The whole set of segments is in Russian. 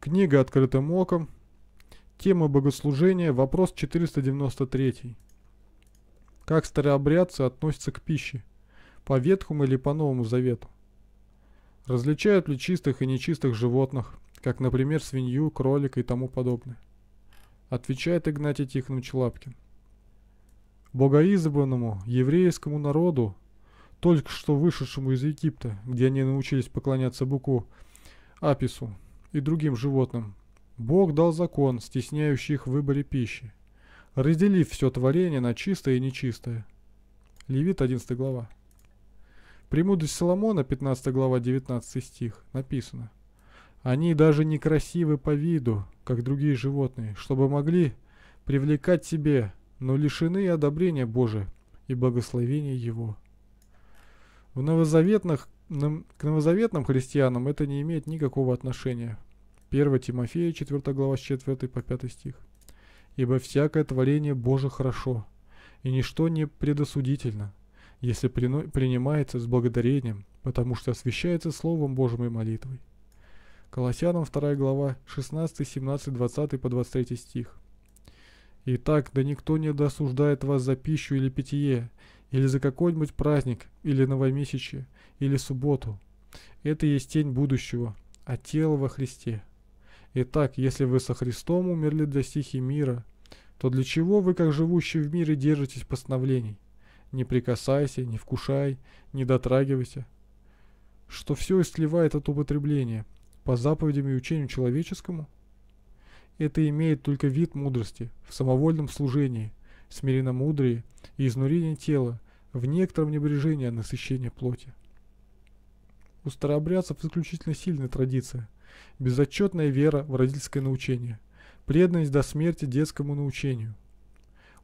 Книга «Открытым оком». Тема богослужения. Вопрос 493. Как старообрядцы относятся к пище? По Ветхому или по Новому Завету? Различают ли чистых и нечистых животных, как, например, свинью, кролика и тому подобное? Отвечает Игнатий Тихонович Лапкин. Богоизбранному еврейскому народу, только что вышедшему из Египта, где они научились поклоняться Буку, Апису, и другим животным. Бог дал закон, стесняющий их в выборе пищи, разделив все творение на чистое и нечистое. Левит 11 глава. Премудрость Соломона, 15 глава, 19 стих, написано. «Они даже некрасивы по виду, как другие животные, чтобы могли привлекать себе, но лишены одобрения Божия и благословения Его». В новозаветных к новозаветным христианам это не имеет никакого отношения. 1 Тимофея, 4 глава, с 4 по 5 стих. «Ибо всякое творение Боже хорошо, и ничто не предосудительно, если принимается с благодарением, потому что освящается Словом Божьим и молитвой». Колоссянам 2 глава 16, 17, 20 по 23 стих. «Итак, да никто не досуждает вас за пищу или питье, или за какой-нибудь праздник, или новомесячье, или субботу. Это есть тень будущего, а тело во Христе. Итак, если вы со Христом умерли для стихи мира, то для чего вы, как живущие в мире, держитесь постановлений? Не прикасайся, не вкушай, не дотрагивайся. Что все истлевает от употребления, по заповедям и учению человеческому? Это имеет только вид мудрости в самовольном служении – смиренно мудрые и изнурение тела, в некотором небрежении от насыщения плоти. У старообрядцев исключительно сильная традиция, безотчетная вера в родительское научение, преданность до смерти детскому научению.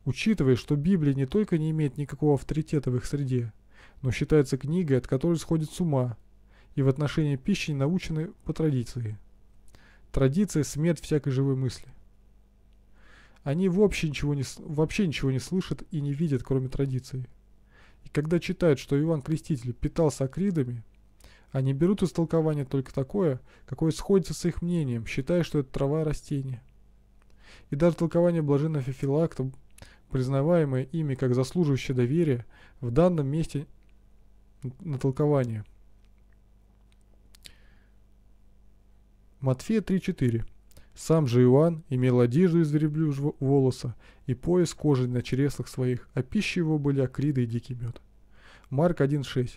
Учитывая, что Библия не только не имеет никакого авторитета в их среде, но считается книгой, от которой сходит с ума, и в отношении пищи научены по традиции. Традиция – смерть всякой живой мысли. Они вообще ничего, не, вообще ничего не слышат и не видят, кроме традиций. И когда читают, что Иван Креститель питался акридами, они берут из толкования только такое, какое сходится с их мнением, считая, что это трава и растение. И даже толкование блаженного Фефилакта, признаваемое ими как заслуживающее доверия, в данном месте на толкование. Матфея 3.4 сам же Иоанн имел одежду из верблюжьего волоса и пояс кожи на череслах своих, а пищей его были акриды и дикий мед. Марк 1.6.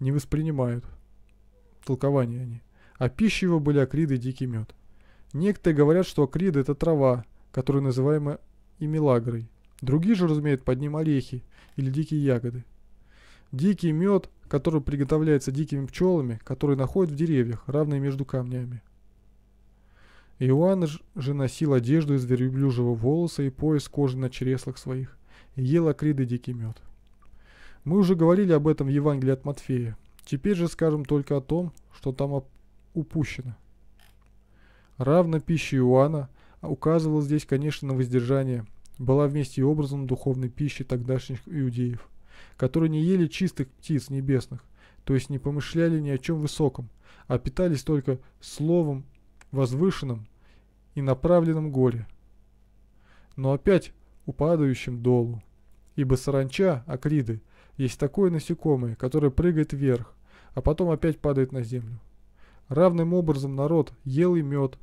Не воспринимают. Толкование они. А пищей его были акриды и дикий мед. Некоторые говорят, что акриды это трава, которую называема и мелагрой. Другие же разумеют под ним орехи или дикие ягоды. Дикий мед, который приготовляется дикими пчелами, которые находят в деревьях, равные между камнями. Иоанн же носил одежду из верблюжьего волоса и пояс кожи на чреслах своих, и ел акриды дикий мед. Мы уже говорили об этом в Евангелии от Матфея. Теперь же скажем только о том, что там упущено. Равно пище Иоанна а указывала здесь, конечно, на воздержание, была вместе и образом духовной пищи тогдашних иудеев, которые не ели чистых птиц небесных, то есть не помышляли ни о чем высоком, а питались только словом возвышенном и направленном горе, но опять упадающем долу, ибо саранча, акриды, есть такое насекомое, которое прыгает вверх, а потом опять падает на землю. Равным образом народ ел и мед,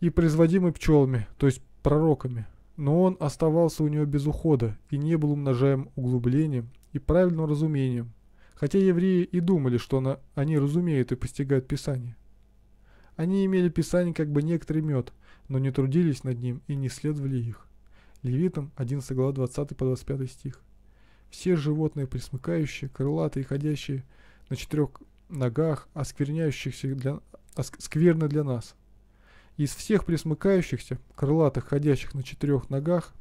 и производимый пчелами, то есть пророками, но он оставался у него без ухода и не был умножаем углублением и правильным разумением, хотя евреи и думали, что на они разумеют и постигают Писание. Они имели писание как бы некоторый мед, но не трудились над ним и не следовали их. Левитам 11 глава 20 по 25 стих. Все животные, присмыкающие, крылатые, ходящие на четырех ногах, оскверняющихся для, оск, скверны для нас. Из всех присмыкающихся, крылатых, ходящих на четырех ногах,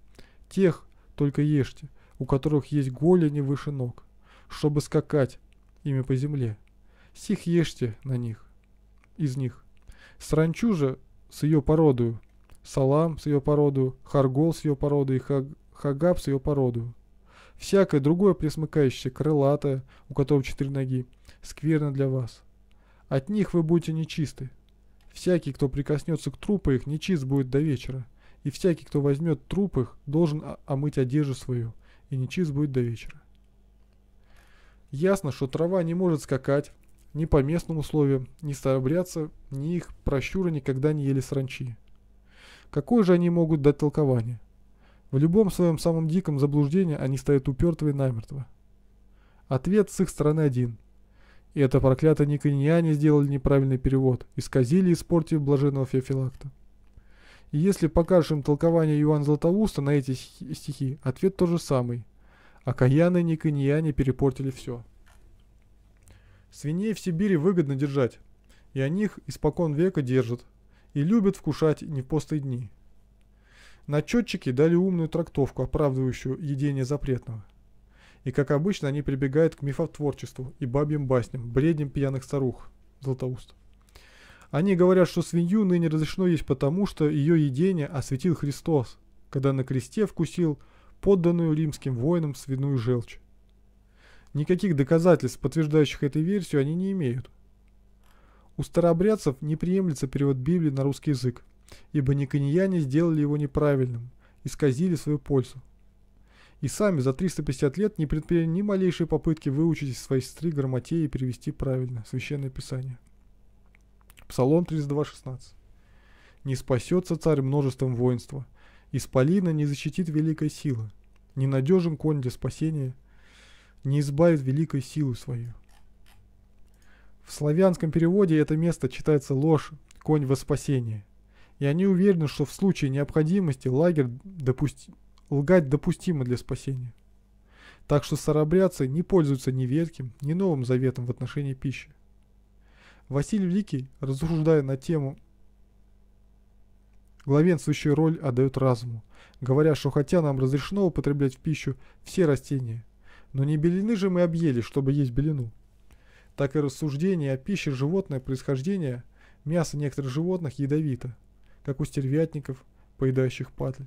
тех только ешьте, у которых есть голени выше ног, чтобы скакать ими по земле. Сих ешьте на них, из них. Сранчу же с ее породою, Салам с ее породою, Харгол с ее породой и хаг... Хагаб с ее породою. Всякое другое пресмыкающее, крылатое, у которого четыре ноги, скверно для вас. От них вы будете нечисты. Всякий, кто прикоснется к трупу их, нечист будет до вечера. И всякий, кто возьмет труп их, должен омыть одежду свою, и нечист будет до вечера. Ясно, что трава не может скакать, ни по местным условиям, ни старобрядца, ни их прощуры никогда не ели сранчи. Какое же они могут дать толкование? В любом своем самом диком заблуждении они стоят упертые намертво. Ответ с их стороны один. И это проклятые никониане сделали неправильный перевод, исказили и испортив блаженного Феофилакта. И если покажешь им толкование Иоанна Златоуста на эти стихи, ответ тот же самый. Окаянные никониане перепортили все. Свиней в Сибири выгодно держать, и о них испокон века держат, и любят вкушать не в постые дни. Начетчики дали умную трактовку, оправдывающую едение запретного. И как обычно они прибегают к мифотворчеству и бабьим басням, бредням пьяных старух. Златоуст. Они говорят, что свинью ныне разрешено есть потому, что ее едение осветил Христос, когда на кресте вкусил подданную римским воинам свиную желчь. Никаких доказательств, подтверждающих эту версию, они не имеют. У старообрядцев не приемлется перевод Библии на русский язык, ибо никонияне сделали его неправильным, исказили свою пользу. И сами за 350 лет не предприняли ни малейшей попытки выучить из своей сестры грамотеи и перевести правильно Священное Писание. Псалом 32.16 «Не спасется царь множеством воинства, Исполина не защитит великая сила, ненадежен конь для спасения – не избавит великой силу свою. В славянском переводе это место читается ложь «конь во спасение», и они уверены, что в случае необходимости лагерь допусти... лгать допустимо для спасения. Так что старобрядцы не пользуются ни Ветхим, ни Новым Заветом в отношении пищи. Василий Великий, рассуждая на тему главенствующую роль отдает разуму, говоря, что хотя нам разрешено употреблять в пищу все растения, но не белины же мы объели, чтобы есть белину. Так и рассуждение о пище животное происхождения мясо некоторых животных ядовито, как у стервятников, поедающих патль.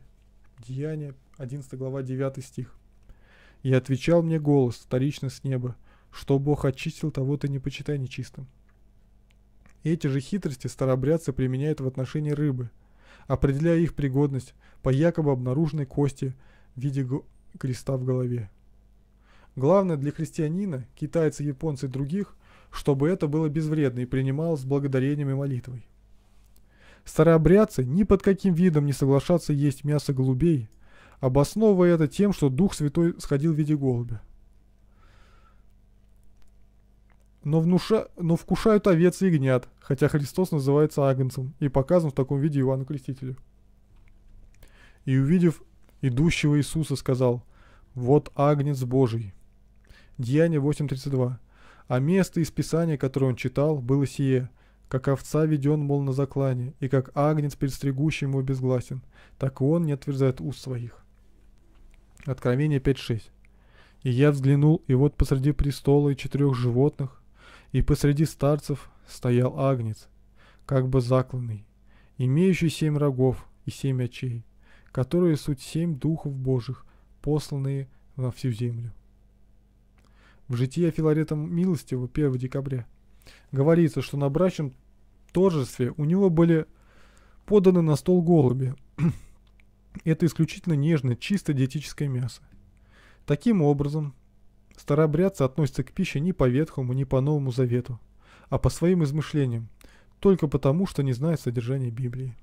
Деяние, 11 глава, 9 стих. И отвечал мне голос, вторично с неба, что Бог очистил, того ты не почитай нечистым. Эти же хитрости старобрядцы применяют в отношении рыбы, определяя их пригодность по якобы обнаруженной кости в виде креста в голове. Главное для христианина, китайца, японца и других, чтобы это было безвредно и принималось с благодарением и молитвой. Старообрядцы ни под каким видом не соглашаться есть мясо голубей, обосновывая это тем, что Дух Святой сходил в виде голубя. Но, внуша... но вкушают овец и ягнят, хотя Христос называется агнцем и показан в таком виде Иоанну Крестителю. И увидев идущего Иисуса, сказал, «Вот агнец Божий, Деяние 8.32. А место из Писания, которое он читал, было сие – как овца веден, мол, на заклане, и как агнец перед стригущим его безгласен, так и он не отверзает уст своих. Откровение 5.6. «И я взглянул, и вот посреди престола и четырех животных, и посреди старцев стоял агнец, как бы закланный, имеющий семь рогов и семь очей, которые суть семь духов божьих, посланные на всю землю». В житии Филарета Милостивого 1 декабря говорится, что на брачном торжестве у него были поданы на стол голуби. Это исключительно нежное, чисто диетическое мясо. Таким образом, старообрядцы относятся к пище не по Ветхому, не по Новому Завету, а по своим измышлениям, только потому, что не знают содержания Библии.